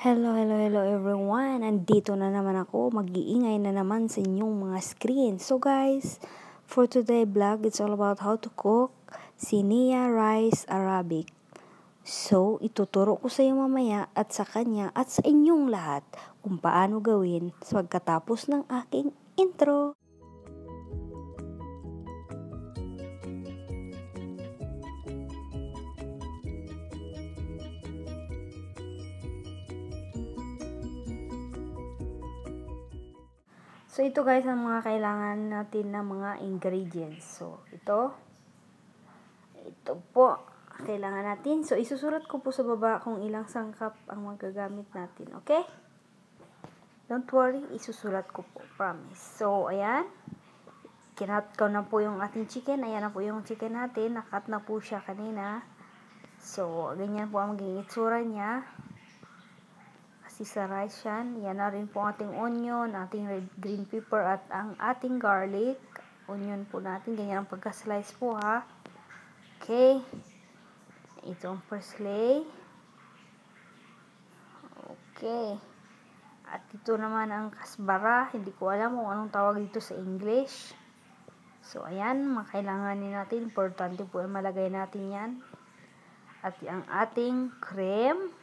Hello, hello, hello everyone! Andito na naman ako. Mag-iingay na naman sa inyong mga screen. So guys, for today vlog, it's all about how to cook sinia rice Arabic. So, ituturo ko sa iyo mamaya at sa kanya at sa inyong lahat kung paano gawin pagkatapos ng aking intro. So, ito guys ang mga kailangan natin na mga ingredients. So, ito. Ito po. Kailangan natin. So, isusulat ko po sa baba kung ilang sangkap ang magagamit natin. Okay? Don't worry. Isusulat ko po. Promise. So, ayan. Kinat ko na po yung ating chicken. Ayan na po yung chicken natin. Nakat na po siya kanina. So, ganyan po ang magiging itsura niya. Caesar rice yan. na rin po ating onion, ating red green pepper at ang ating garlic. Onion po natin. Ganyan ang pagka-slice po ha. Okay. Ito ang parsley. Okay. At ito naman ang kasbara. Hindi ko alam kung anong tawag dito sa English. So, ayan. Makailanganin natin. Importante po ay malagay natin yan. At ang ating cream.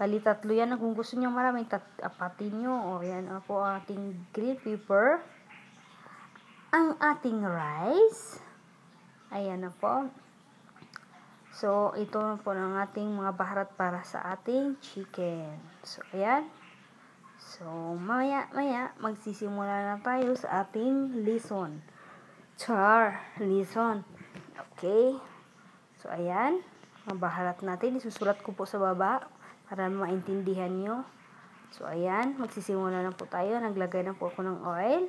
Bali, tatlo yan. Kung gusto nyo marami, tat apatin nyo. O, yan po ating green pepper. Ang ating rice. Ayan na po. So, ito na po ng ating mga baharat para sa ating chicken. So, ayan. So, maya, maya magsisimula na tayo sa ating lison. Char, lison. Okay. So, ayan. Mga baharat natin. Isusulat ko po sa baba para maintindihan nyo. So, ayan. Magsisimula na po tayo. Naglagay na po ako ng oil.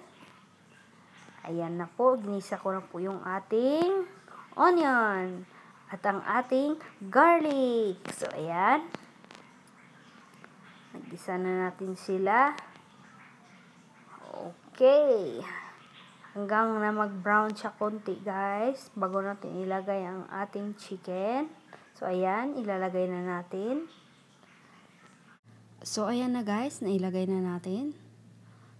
Ayan na po. Ginisa ko na po yung ating onion at ang ating garlic. So, ayan. nag na natin sila. Okay. Hanggang na mag-brown siya konti, guys. Bago natin ilagay ang ating chicken. So, ayan. Ilalagay na natin. So, ayan na guys, nailagay na natin.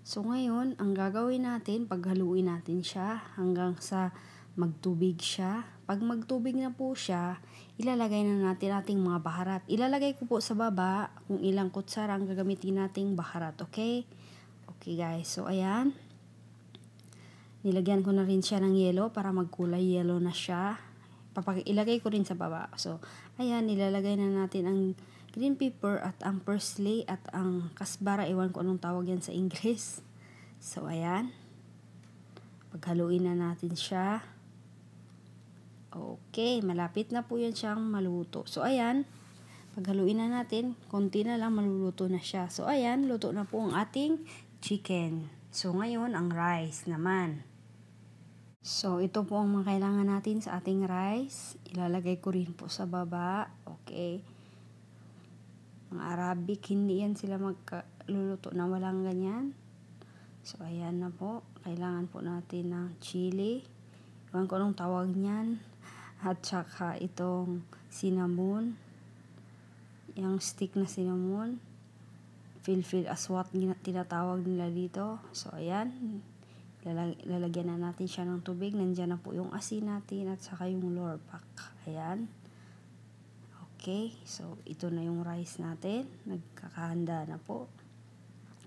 So, ngayon, ang gagawin natin, paghaluin natin siya hanggang sa magtubig siya. Pag magtubig na po siya, ilalagay na natin ating mga baharat. Ilalagay ko po sa baba kung ilang kutsara ang gagamitin nating baharat, okay? Okay guys, so ayan. Nilagyan ko na rin siya ng yellow para magkulay yellow na siya. Papag ilagay ko rin sa baba. So, ayan, ilalagay na natin ang green pepper at ang parsley at ang kasbara. Iwan ko anong tawag yan sa ingles. So, ayan. Paghaluin na natin siya. Okay, malapit na po yan siyang maluto. So, ayan. Paghaluin na natin, konti na lang maluluto na siya. So, ayan, luto na po ang ating chicken. So, ngayon, ang rice naman. So, ito po ang mga kailangan natin sa ating rice. Ilalagay ko rin po sa baba. Okay. Mga Arabic, hindi yan sila magkaluluto na walang ganyan. So, ayan na po. Kailangan po natin ng chili. Iwan ko anong tawag niyan. At saka itong cinnamon. Yung stick na cinnamon. Filfil aswat tinatawag nila dito. So, ayan. Lalag lalagyan na natin siya ng tubig. Nandiyan na po yung asin natin at saka yung lorpak. Ayan. Okay, so ito na yung rice natin. Nagkakahanda na po.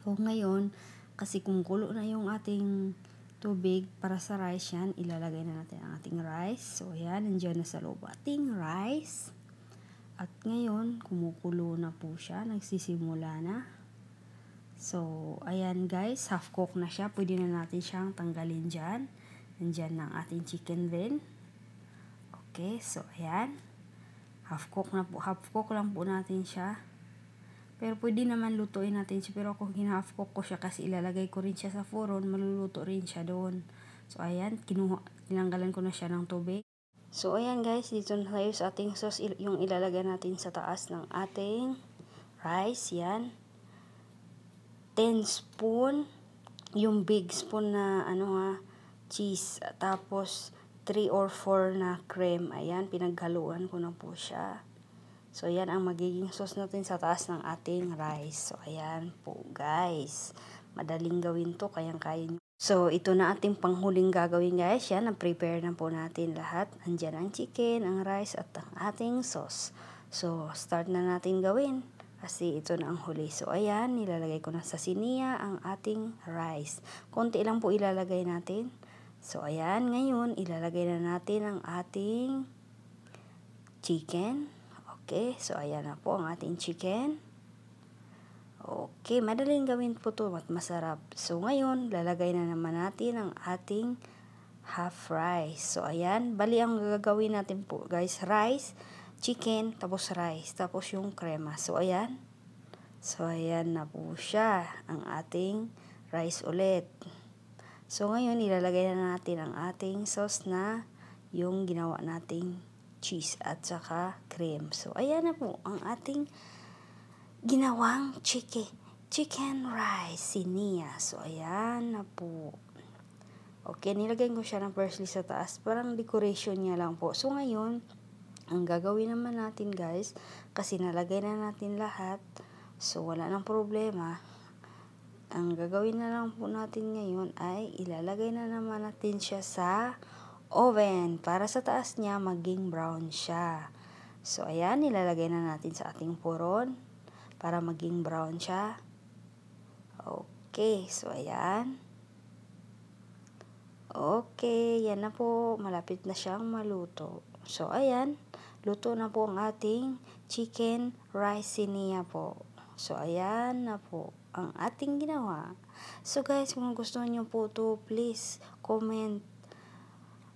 So ngayon, kasi kung kulo na yung ating tubig para sa rice yan, ilalagay na natin ang ating rice. So ayan, nandiyan na sa loob ating rice. At ngayon, kumukulo na po siya. Nagsisimula na. So, ayan guys, half cook na siya. Pwede na natin siyang tanggalin dyan. Nandyan na ang ating chicken rin. Okay, so ayan half cook na po, half cook lang po natin siya. Pero pwede naman lutuin natin siya. Pero ako half cook ko siya kasi ilalagay ko rin siya sa foron, maluluto rin siya doon. So ayan, kinuha, tinanggalan ko na siya ng tubig. So ayan guys, dito na tayo sa ating sauce yung ilalagay natin sa taas ng ating rice. Yan. 10 spoon yung big spoon na ano ha, cheese. Tapos 3 or 4 na cream. Ayan, pinaghaluan ko na po siya. So, ayan ang magiging sauce natin sa taas ng ating rice. So, ayan po guys. Madaling gawin to, kayang-kaya nyo. So, ito na ating panghuling gagawin guys. Yan, na-prepare na po natin lahat. Andiyan ang chicken, ang rice, at ang ating sauce. So, start na natin gawin. Kasi ito na ang huli. So, ayan, nilalagay ko na sa siniya ang ating rice. Konti lang po ilalagay natin. So, ayan. Ngayon, ilalagay na natin ang ating chicken. Okay. So, ayan na po ang ating chicken. Okay. Madaling gawin po to at masarap. So, ngayon, lalagay na naman natin ang ating half rice. So, ayan. Bali, ang gagawin natin po, guys, rice, chicken, tapos rice, tapos yung crema. So, ayan. So, ayan na po siya, ang ating rice ulit. So, ngayon, ilalagay na natin ang ating sauce na yung ginawa nating cheese at saka cream. So, ayan na po ang ating ginawang chicken, chicken rice sinia. So, ayan na po. Okay, nilagay ko siya ng parsley sa taas. Parang decoration niya lang po. So, ngayon, ang gagawin naman natin guys, kasi nalagay na natin lahat. So, wala nang problema ang gagawin na lang po natin ngayon ay ilalagay na naman natin siya sa oven para sa taas niya maging brown siya. So, ayan, ilalagay na natin sa ating puron para maging brown siya. Okay, so ayan. Okay, yan na po. Malapit na siyang maluto. So, ayan. Luto na po ang ating chicken rice niya po. So, ayan na po ang ating ginawa. So guys, kung gusto niyo po to please comment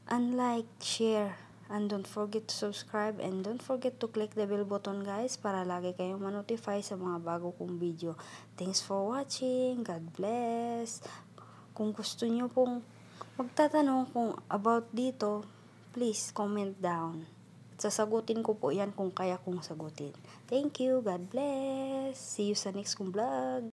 and like, share, and don't forget to subscribe and don't forget to click the bell button guys para lagi kayong ma-notify sa mga bago kong video. Thanks for watching. God bless. Kung gusto niyo pong magtatanong kung about dito, please comment down sasagutin ko po yan kung kaya kong sagutin. Thank you. God bless. See you sa next kong vlog.